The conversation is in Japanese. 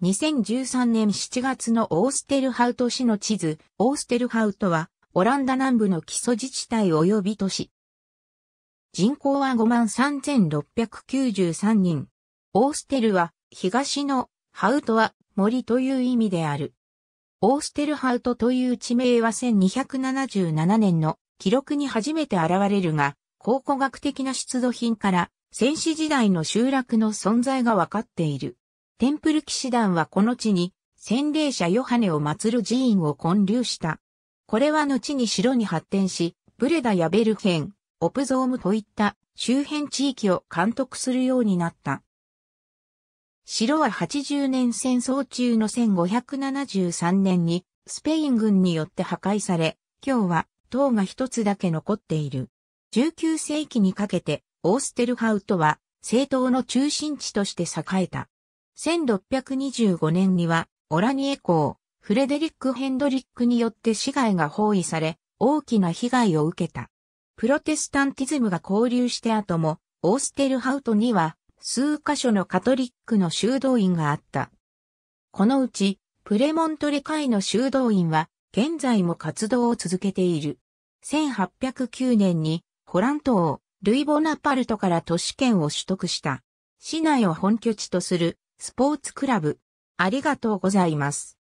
2013年7月のオーステルハウト市の地図、オーステルハウトは、オランダ南部の基礎自治体及び都市。人口は53,693人。オーステルは、東の、ハウトは、森という意味である。オーステルハウトという地名は1277年の記録に初めて現れるが、考古学的な出土品から、戦死時代の集落の存在がわかっている。テンプル騎士団はこの地に、洗礼者ヨハネを祀る寺院を建立した。これは後に城に発展し、ブレダやベルヘン、オプゾームといった周辺地域を監督するようになった。城は80年戦争中の1573年にスペイン軍によって破壊され、今日は塔が一つだけ残っている。19世紀にかけてオーステルハウトは政党の中心地として栄えた。1625年には、オラニエ公、フレデリック・ヘンドリックによって市街が包囲され、大きな被害を受けた。プロテスタンティズムが交流して後も、オーステルハウトには、数カ所のカトリックの修道院があった。このうち、プレモントレ会の修道院は、現在も活動を続けている。1809年に、ホラン島、ルイボナパルトから都市圏を取得した。市内を本拠地とするスポーツクラブ。ありがとうございます。